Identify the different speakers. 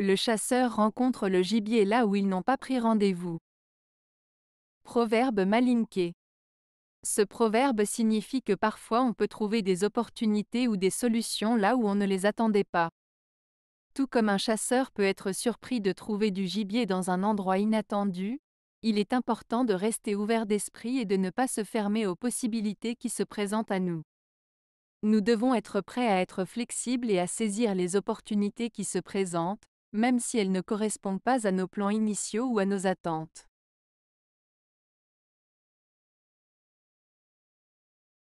Speaker 1: le chasseur rencontre le gibier là où ils n'ont pas pris rendez-vous. Proverbe malinqué. Ce proverbe signifie que parfois on peut trouver des opportunités ou des solutions là où on ne les attendait pas. Tout comme un chasseur peut être surpris de trouver du gibier dans un endroit inattendu, il est important de rester ouvert d'esprit et de ne pas se fermer aux possibilités qui se présentent à nous. Nous devons être prêts à être flexibles et à saisir les opportunités qui se présentent, même si elles ne correspondent pas à nos plans initiaux ou à nos attentes.